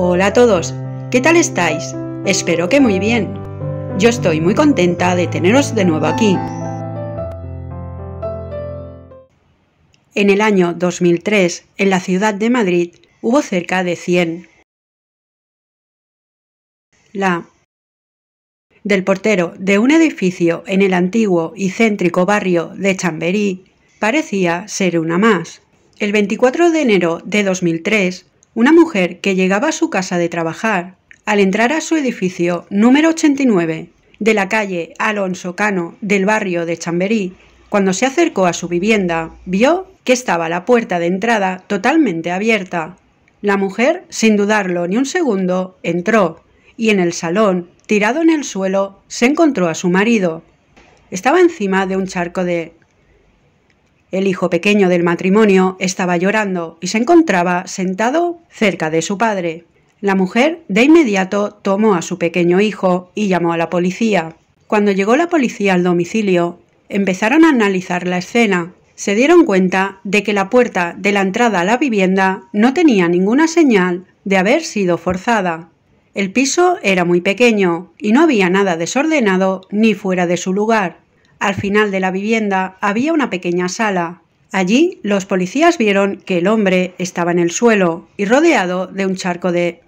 Hola a todos, ¿qué tal estáis? Espero que muy bien. Yo estoy muy contenta de teneros de nuevo aquí. En el año 2003, en la ciudad de Madrid, hubo cerca de 100. La del portero de un edificio en el antiguo y céntrico barrio de Chamberí parecía ser una más. El 24 de enero de 2003, una mujer que llegaba a su casa de trabajar, al entrar a su edificio número 89 de la calle Alonso Cano del barrio de Chamberí, cuando se acercó a su vivienda, vio que estaba la puerta de entrada totalmente abierta. La mujer, sin dudarlo ni un segundo, entró y en el salón, tirado en el suelo, se encontró a su marido. Estaba encima de un charco de el hijo pequeño del matrimonio estaba llorando y se encontraba sentado cerca de su padre. La mujer de inmediato tomó a su pequeño hijo y llamó a la policía. Cuando llegó la policía al domicilio, empezaron a analizar la escena. Se dieron cuenta de que la puerta de la entrada a la vivienda no tenía ninguna señal de haber sido forzada. El piso era muy pequeño y no había nada desordenado ni fuera de su lugar. Al final de la vivienda había una pequeña sala. Allí los policías vieron que el hombre estaba en el suelo y rodeado de un charco de...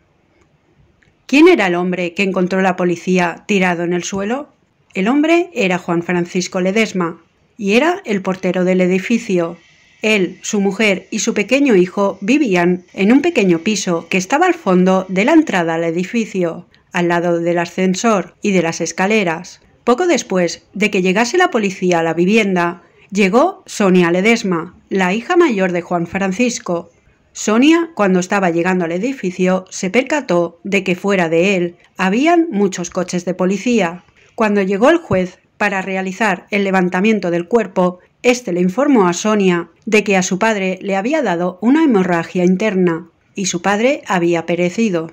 ¿Quién era el hombre que encontró la policía tirado en el suelo? El hombre era Juan Francisco Ledesma y era el portero del edificio. Él, su mujer y su pequeño hijo vivían en un pequeño piso que estaba al fondo de la entrada al edificio, al lado del ascensor y de las escaleras. Poco después de que llegase la policía a la vivienda, llegó Sonia Ledesma, la hija mayor de Juan Francisco. Sonia, cuando estaba llegando al edificio, se percató de que fuera de él habían muchos coches de policía. Cuando llegó el juez para realizar el levantamiento del cuerpo, este le informó a Sonia de que a su padre le había dado una hemorragia interna y su padre había perecido.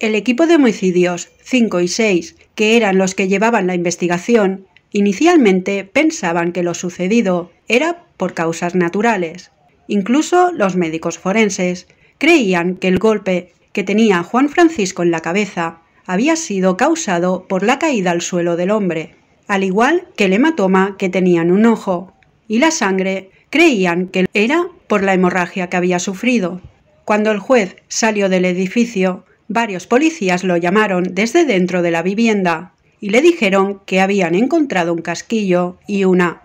El equipo de homicidios 5 y 6 que eran los que llevaban la investigación, inicialmente pensaban que lo sucedido era por causas naturales. Incluso los médicos forenses creían que el golpe que tenía Juan Francisco en la cabeza había sido causado por la caída al suelo del hombre, al igual que el hematoma que tenía en un ojo, y la sangre creían que era por la hemorragia que había sufrido. Cuando el juez salió del edificio, Varios policías lo llamaron desde dentro de la vivienda y le dijeron que habían encontrado un casquillo y una.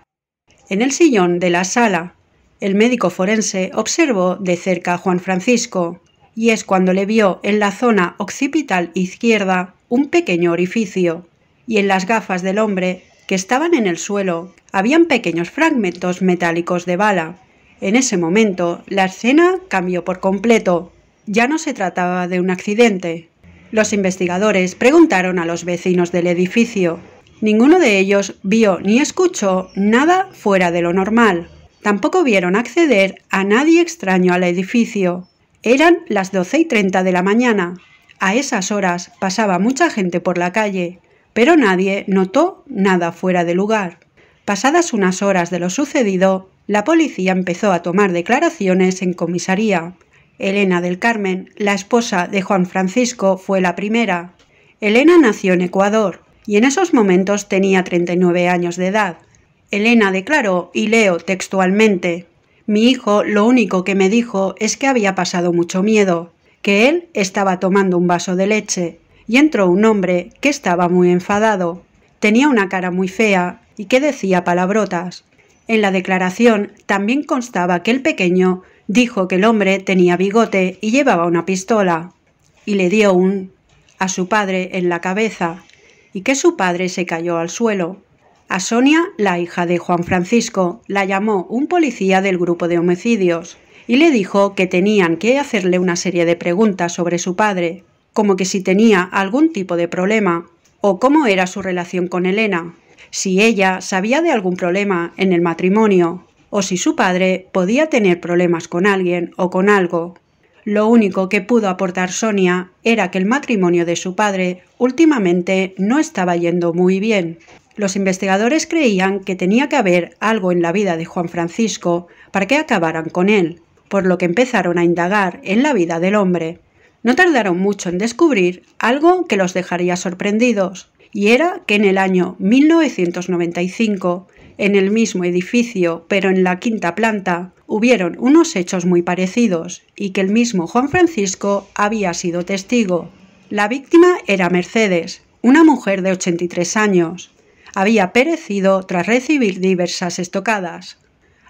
En el sillón de la sala, el médico forense observó de cerca a Juan Francisco y es cuando le vio en la zona occipital izquierda un pequeño orificio y en las gafas del hombre que estaban en el suelo habían pequeños fragmentos metálicos de bala. En ese momento la escena cambió por completo ya no se trataba de un accidente. Los investigadores preguntaron a los vecinos del edificio. Ninguno de ellos vio ni escuchó nada fuera de lo normal. Tampoco vieron acceder a nadie extraño al edificio. Eran las 12 y 30 de la mañana. A esas horas pasaba mucha gente por la calle, pero nadie notó nada fuera de lugar. Pasadas unas horas de lo sucedido, la policía empezó a tomar declaraciones en comisaría. Elena del Carmen, la esposa de Juan Francisco, fue la primera. Elena nació en Ecuador y en esos momentos tenía 39 años de edad. Elena declaró, y leo textualmente, mi hijo lo único que me dijo es que había pasado mucho miedo, que él estaba tomando un vaso de leche, y entró un hombre que estaba muy enfadado. Tenía una cara muy fea y que decía palabrotas. En la declaración también constaba que el pequeño Dijo que el hombre tenía bigote y llevaba una pistola, y le dio un a su padre en la cabeza, y que su padre se cayó al suelo. A Sonia, la hija de Juan Francisco, la llamó un policía del grupo de homicidios y le dijo que tenían que hacerle una serie de preguntas sobre su padre, como que si tenía algún tipo de problema o cómo era su relación con Elena, si ella sabía de algún problema en el matrimonio o si su padre podía tener problemas con alguien o con algo. Lo único que pudo aportar Sonia era que el matrimonio de su padre últimamente no estaba yendo muy bien. Los investigadores creían que tenía que haber algo en la vida de Juan Francisco para que acabaran con él, por lo que empezaron a indagar en la vida del hombre. No tardaron mucho en descubrir algo que los dejaría sorprendidos, y era que en el año 1995 en el mismo edificio, pero en la quinta planta, hubieron unos hechos muy parecidos y que el mismo Juan Francisco había sido testigo. La víctima era Mercedes, una mujer de 83 años. Había perecido tras recibir diversas estocadas.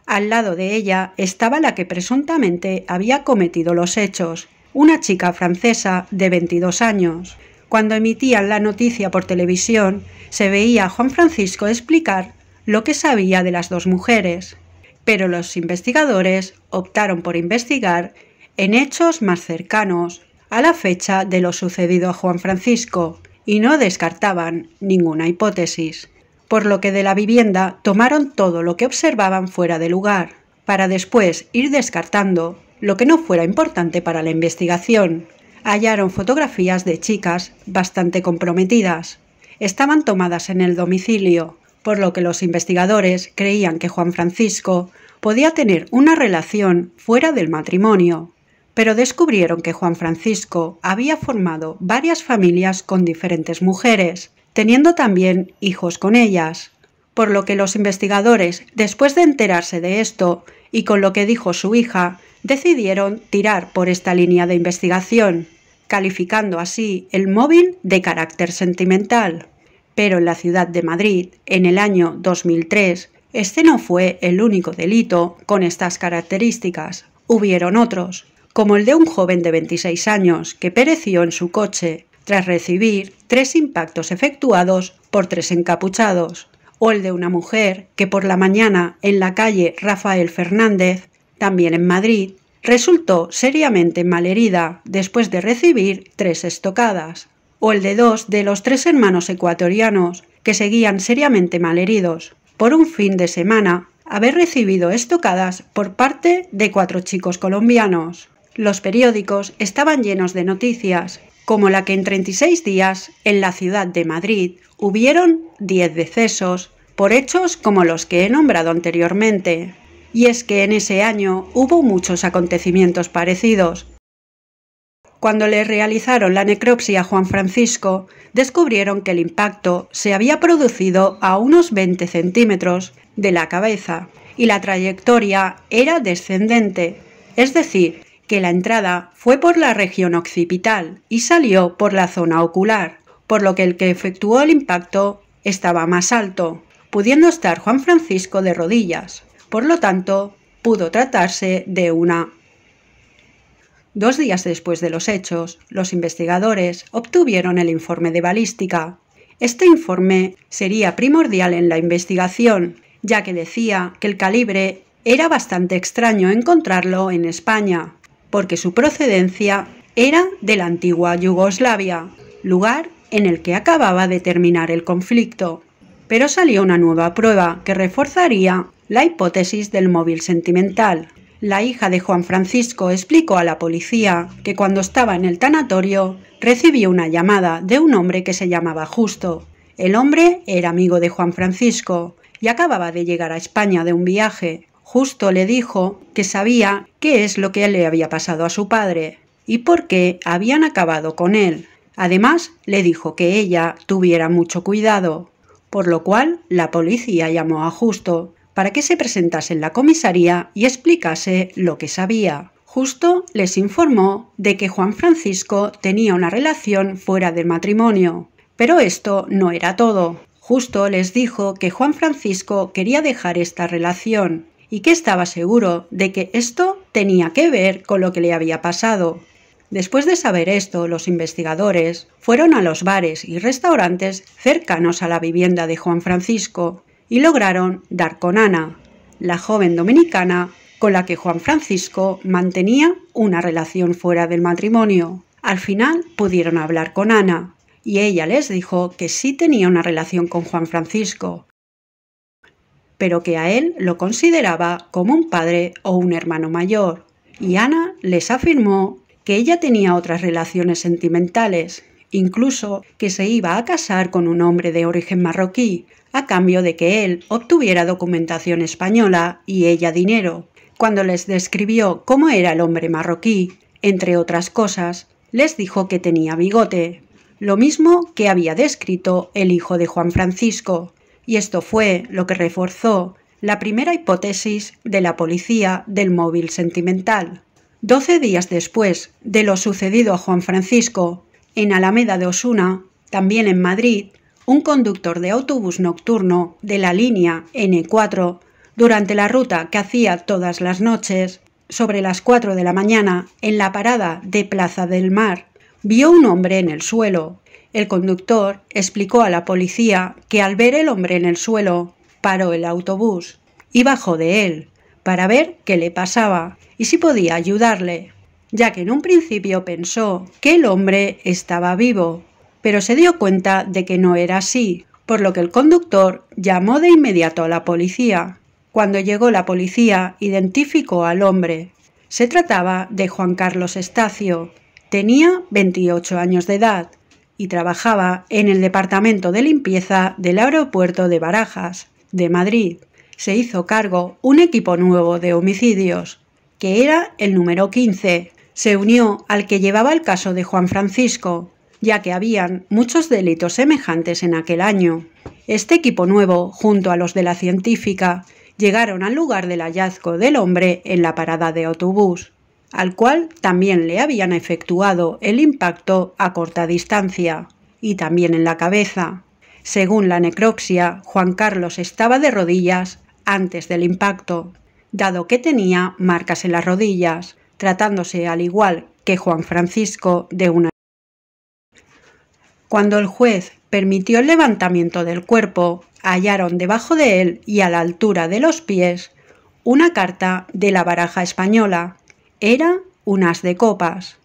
Al lado de ella estaba la que presuntamente había cometido los hechos, una chica francesa de 22 años. Cuando emitían la noticia por televisión, se veía a Juan Francisco explicar lo que sabía de las dos mujeres, pero los investigadores optaron por investigar en hechos más cercanos a la fecha de lo sucedido a Juan Francisco y no descartaban ninguna hipótesis, por lo que de la vivienda tomaron todo lo que observaban fuera de lugar, para después ir descartando lo que no fuera importante para la investigación. Hallaron fotografías de chicas bastante comprometidas. Estaban tomadas en el domicilio, por lo que los investigadores creían que Juan Francisco podía tener una relación fuera del matrimonio, pero descubrieron que Juan Francisco había formado varias familias con diferentes mujeres, teniendo también hijos con ellas, por lo que los investigadores, después de enterarse de esto y con lo que dijo su hija, decidieron tirar por esta línea de investigación, calificando así el móvil de carácter sentimental pero en la ciudad de Madrid, en el año 2003, este no fue el único delito con estas características. Hubieron otros, como el de un joven de 26 años que pereció en su coche tras recibir tres impactos efectuados por tres encapuchados, o el de una mujer que por la mañana en la calle Rafael Fernández, también en Madrid, resultó seriamente malherida después de recibir tres estocadas o el de dos de los tres hermanos ecuatorianos que seguían seriamente malheridos por un fin de semana haber recibido estocadas por parte de cuatro chicos colombianos. Los periódicos estaban llenos de noticias, como la que en 36 días en la ciudad de Madrid hubieron 10 decesos por hechos como los que he nombrado anteriormente. Y es que en ese año hubo muchos acontecimientos parecidos, cuando le realizaron la necropsia a Juan Francisco, descubrieron que el impacto se había producido a unos 20 centímetros de la cabeza y la trayectoria era descendente, es decir, que la entrada fue por la región occipital y salió por la zona ocular, por lo que el que efectuó el impacto estaba más alto, pudiendo estar Juan Francisco de rodillas. Por lo tanto, pudo tratarse de una Dos días después de los hechos, los investigadores obtuvieron el informe de balística. Este informe sería primordial en la investigación, ya que decía que el calibre era bastante extraño encontrarlo en España, porque su procedencia era de la antigua Yugoslavia, lugar en el que acababa de terminar el conflicto. Pero salió una nueva prueba que reforzaría la hipótesis del móvil sentimental. La hija de Juan Francisco explicó a la policía que cuando estaba en el tanatorio recibió una llamada de un hombre que se llamaba Justo. El hombre era amigo de Juan Francisco y acababa de llegar a España de un viaje. Justo le dijo que sabía qué es lo que le había pasado a su padre y por qué habían acabado con él. Además, le dijo que ella tuviera mucho cuidado, por lo cual la policía llamó a Justo para que se presentase en la comisaría y explicase lo que sabía. Justo les informó de que Juan Francisco tenía una relación fuera del matrimonio. Pero esto no era todo. Justo les dijo que Juan Francisco quería dejar esta relación y que estaba seguro de que esto tenía que ver con lo que le había pasado. Después de saber esto, los investigadores fueron a los bares y restaurantes cercanos a la vivienda de Juan Francisco y lograron dar con Ana, la joven dominicana con la que Juan Francisco mantenía una relación fuera del matrimonio. Al final pudieron hablar con Ana y ella les dijo que sí tenía una relación con Juan Francisco, pero que a él lo consideraba como un padre o un hermano mayor. Y Ana les afirmó que ella tenía otras relaciones sentimentales, incluso que se iba a casar con un hombre de origen marroquí, a cambio de que él obtuviera documentación española y ella dinero. Cuando les describió cómo era el hombre marroquí, entre otras cosas, les dijo que tenía bigote, lo mismo que había descrito el hijo de Juan Francisco, y esto fue lo que reforzó la primera hipótesis de la policía del móvil sentimental. Doce días después de lo sucedido a Juan Francisco, en Alameda de Osuna, también en Madrid, un conductor de autobús nocturno de la línea N4, durante la ruta que hacía todas las noches, sobre las 4 de la mañana, en la parada de Plaza del Mar, vio un hombre en el suelo. El conductor explicó a la policía que al ver el hombre en el suelo, paró el autobús y bajó de él para ver qué le pasaba y si podía ayudarle ya que en un principio pensó que el hombre estaba vivo, pero se dio cuenta de que no era así, por lo que el conductor llamó de inmediato a la policía. Cuando llegó la policía, identificó al hombre. Se trataba de Juan Carlos Estacio. Tenía 28 años de edad y trabajaba en el departamento de limpieza del aeropuerto de Barajas, de Madrid. Se hizo cargo un equipo nuevo de homicidios, que era el número 15, se unió al que llevaba el caso de Juan Francisco, ya que habían muchos delitos semejantes en aquel año. Este equipo nuevo, junto a los de la científica, llegaron al lugar del hallazgo del hombre en la parada de autobús, al cual también le habían efectuado el impacto a corta distancia, y también en la cabeza. Según la necropsia, Juan Carlos estaba de rodillas antes del impacto, dado que tenía marcas en las rodillas, tratándose al igual que Juan Francisco de una... Cuando el juez permitió el levantamiento del cuerpo, hallaron debajo de él y a la altura de los pies una carta de la baraja española. Era un as de copas.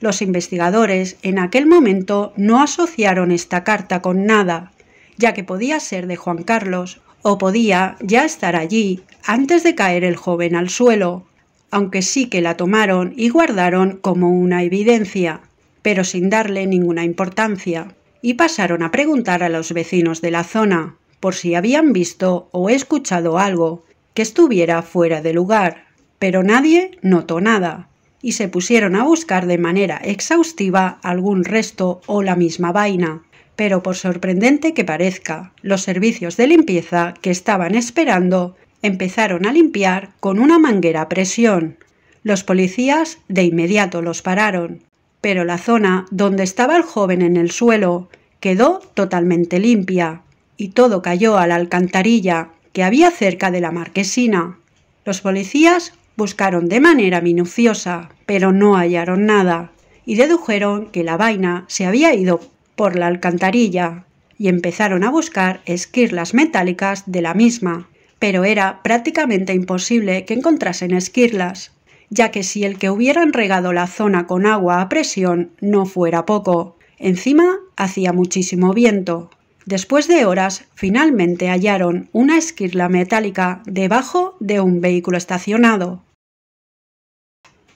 Los investigadores en aquel momento no asociaron esta carta con nada, ya que podía ser de Juan Carlos o podía ya estar allí antes de caer el joven al suelo, aunque sí que la tomaron y guardaron como una evidencia, pero sin darle ninguna importancia, y pasaron a preguntar a los vecinos de la zona por si habían visto o escuchado algo que estuviera fuera de lugar, pero nadie notó nada, y se pusieron a buscar de manera exhaustiva algún resto o la misma vaina. Pero por sorprendente que parezca, los servicios de limpieza que estaban esperando empezaron a limpiar con una manguera a presión. Los policías de inmediato los pararon, pero la zona donde estaba el joven en el suelo quedó totalmente limpia y todo cayó a la alcantarilla que había cerca de la marquesina. Los policías buscaron de manera minuciosa, pero no hallaron nada y dedujeron que la vaina se había ido por la alcantarilla y empezaron a buscar esquirlas metálicas de la misma pero era prácticamente imposible que encontrasen esquirlas, ya que si el que hubieran regado la zona con agua a presión no fuera poco. Encima hacía muchísimo viento. Después de horas, finalmente hallaron una esquirla metálica debajo de un vehículo estacionado.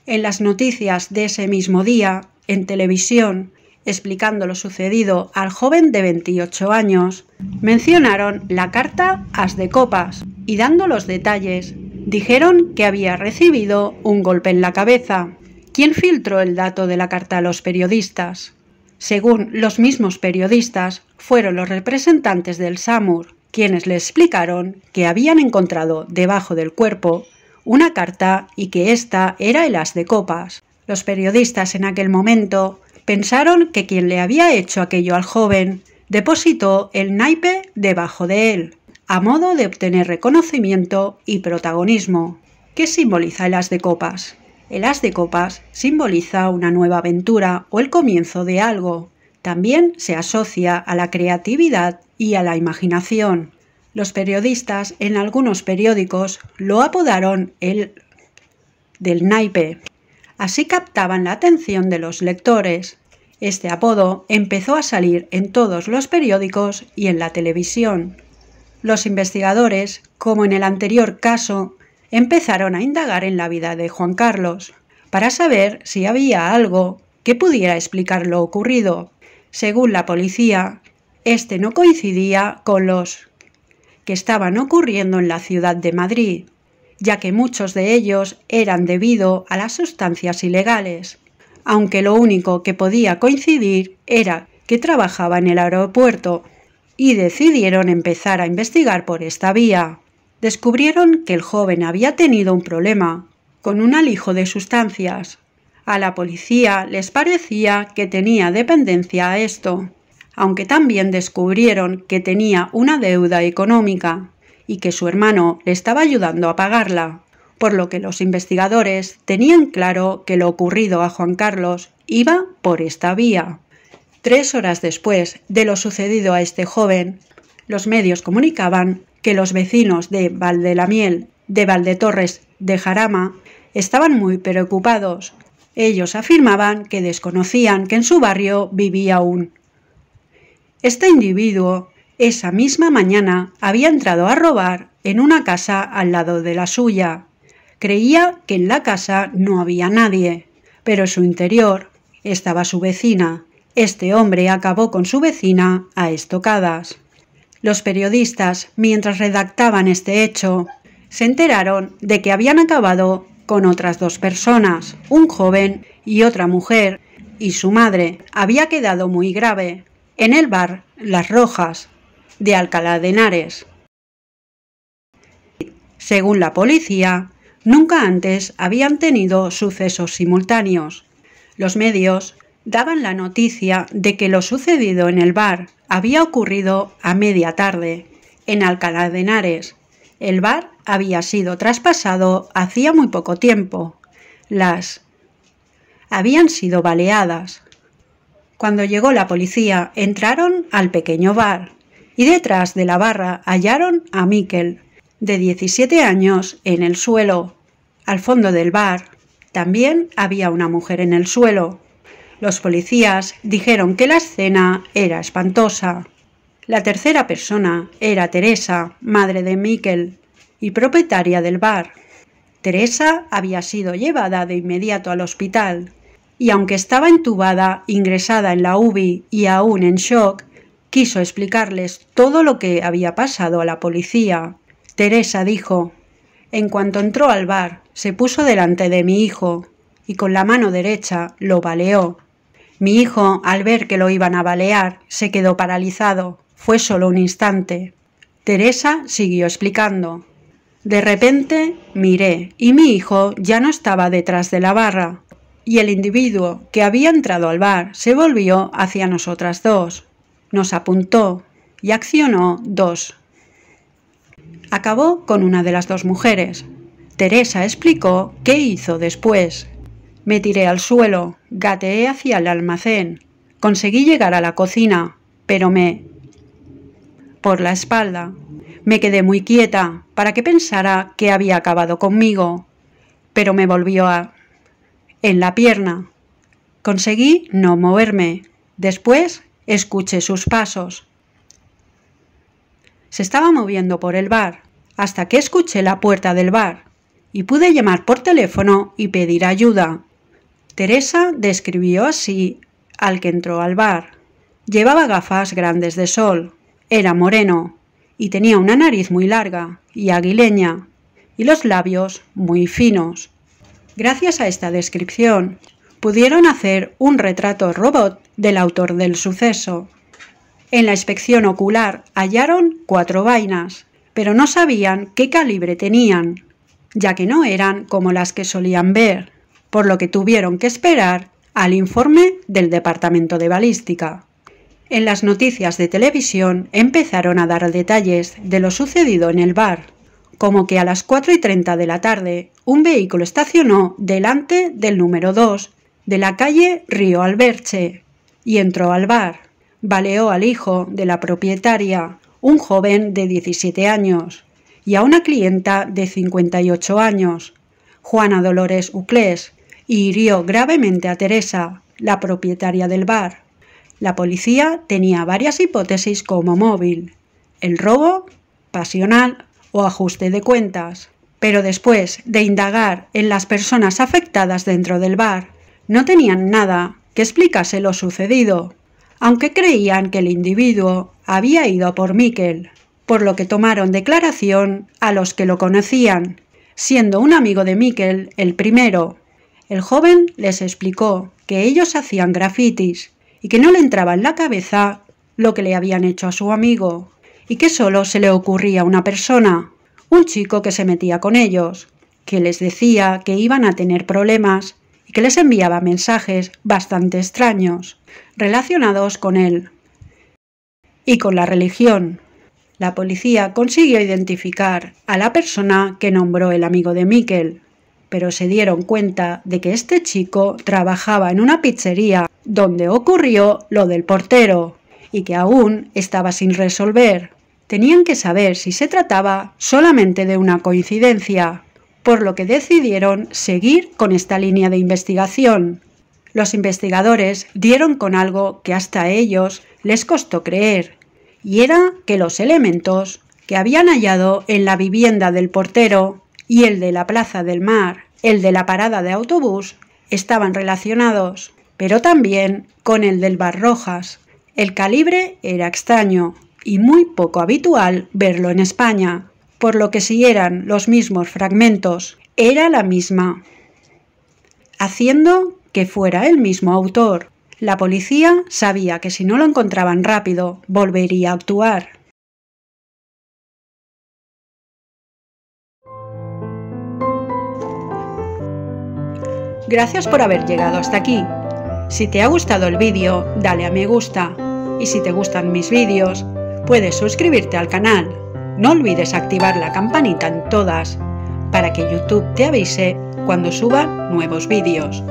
En las noticias de ese mismo día, en televisión, explicando lo sucedido al joven de 28 años, mencionaron la carta As de Copas, y dando los detalles, dijeron que había recibido un golpe en la cabeza. ¿Quién filtró el dato de la carta a los periodistas? Según los mismos periodistas, fueron los representantes del SAMUR quienes le explicaron que habían encontrado debajo del cuerpo una carta y que esta era el as de copas. Los periodistas en aquel momento pensaron que quien le había hecho aquello al joven depositó el naipe debajo de él a modo de obtener reconocimiento y protagonismo. ¿Qué simboliza el as de copas? El as de copas simboliza una nueva aventura o el comienzo de algo. También se asocia a la creatividad y a la imaginación. Los periodistas en algunos periódicos lo apodaron el del naipe. Así captaban la atención de los lectores. Este apodo empezó a salir en todos los periódicos y en la televisión. Los investigadores, como en el anterior caso, empezaron a indagar en la vida de Juan Carlos para saber si había algo que pudiera explicar lo ocurrido. Según la policía, este no coincidía con los que estaban ocurriendo en la ciudad de Madrid, ya que muchos de ellos eran debido a las sustancias ilegales, aunque lo único que podía coincidir era que trabajaba en el aeropuerto y decidieron empezar a investigar por esta vía. Descubrieron que el joven había tenido un problema con un alijo de sustancias. A la policía les parecía que tenía dependencia a esto, aunque también descubrieron que tenía una deuda económica y que su hermano le estaba ayudando a pagarla, por lo que los investigadores tenían claro que lo ocurrido a Juan Carlos iba por esta vía. Tres horas después de lo sucedido a este joven, los medios comunicaban que los vecinos de Valdelamiel, de Valdetorres, de Jarama, estaban muy preocupados. Ellos afirmaban que desconocían que en su barrio vivía un. Este individuo, esa misma mañana, había entrado a robar en una casa al lado de la suya. Creía que en la casa no había nadie, pero en su interior estaba su vecina, este hombre acabó con su vecina a estocadas. Los periodistas, mientras redactaban este hecho, se enteraron de que habían acabado con otras dos personas, un joven y otra mujer, y su madre había quedado muy grave en el bar Las Rojas de Alcalá de Henares. Según la policía, nunca antes habían tenido sucesos simultáneos. Los medios daban la noticia de que lo sucedido en el bar había ocurrido a media tarde, en Alcalá de Henares. El bar había sido traspasado hacía muy poco tiempo. Las habían sido baleadas. Cuando llegó la policía, entraron al pequeño bar y detrás de la barra hallaron a Miquel, de 17 años, en el suelo. Al fondo del bar también había una mujer en el suelo. Los policías dijeron que la escena era espantosa. La tercera persona era Teresa, madre de Miquel y propietaria del bar. Teresa había sido llevada de inmediato al hospital y aunque estaba entubada, ingresada en la UBI y aún en shock, quiso explicarles todo lo que había pasado a la policía. Teresa dijo, en cuanto entró al bar, se puso delante de mi hijo y con la mano derecha lo baleó mi hijo, al ver que lo iban a balear, se quedó paralizado. Fue solo un instante. Teresa siguió explicando. De repente miré y mi hijo ya no estaba detrás de la barra, y el individuo que había entrado al bar se volvió hacia nosotras dos, nos apuntó y accionó dos. Acabó con una de las dos mujeres. Teresa explicó qué hizo después. Me tiré al suelo, gateé hacia el almacén. Conseguí llegar a la cocina, pero me... por la espalda. Me quedé muy quieta para que pensara que había acabado conmigo, pero me volvió a... en la pierna. Conseguí no moverme. Después escuché sus pasos. Se estaba moviendo por el bar, hasta que escuché la puerta del bar y pude llamar por teléfono y pedir ayuda. Teresa describió así al que entró al bar. Llevaba gafas grandes de sol, era moreno y tenía una nariz muy larga y aguileña y los labios muy finos. Gracias a esta descripción, pudieron hacer un retrato robot del autor del suceso. En la inspección ocular hallaron cuatro vainas, pero no sabían qué calibre tenían, ya que no eran como las que solían ver por lo que tuvieron que esperar al informe del Departamento de Balística. En las noticias de televisión empezaron a dar detalles de lo sucedido en el bar, como que a las 4 y 30 de la tarde un vehículo estacionó delante del número 2 de la calle Río Alberche y entró al bar. Baleó al hijo de la propietaria, un joven de 17 años, y a una clienta de 58 años, Juana Dolores Uclés, y hirió gravemente a Teresa, la propietaria del bar. La policía tenía varias hipótesis como móvil, el robo, pasional o ajuste de cuentas. Pero después de indagar en las personas afectadas dentro del bar, no tenían nada que explicase lo sucedido, aunque creían que el individuo había ido por Miquel, por lo que tomaron declaración a los que lo conocían, siendo un amigo de Miquel el primero, el joven les explicó que ellos hacían grafitis y que no le entraba en la cabeza lo que le habían hecho a su amigo y que solo se le ocurría una persona, un chico que se metía con ellos, que les decía que iban a tener problemas y que les enviaba mensajes bastante extraños relacionados con él y con la religión. La policía consiguió identificar a la persona que nombró el amigo de Mikkel pero se dieron cuenta de que este chico trabajaba en una pizzería donde ocurrió lo del portero y que aún estaba sin resolver. Tenían que saber si se trataba solamente de una coincidencia, por lo que decidieron seguir con esta línea de investigación. Los investigadores dieron con algo que hasta a ellos les costó creer, y era que los elementos que habían hallado en la vivienda del portero y el de la Plaza del Mar, el de la parada de autobús, estaban relacionados, pero también con el del Bar Rojas. El calibre era extraño y muy poco habitual verlo en España, por lo que si eran los mismos fragmentos, era la misma. Haciendo que fuera el mismo autor, la policía sabía que si no lo encontraban rápido, volvería a actuar. Gracias por haber llegado hasta aquí. Si te ha gustado el vídeo, dale a me gusta. Y si te gustan mis vídeos, puedes suscribirte al canal. No olvides activar la campanita en todas, para que YouTube te avise cuando suba nuevos vídeos.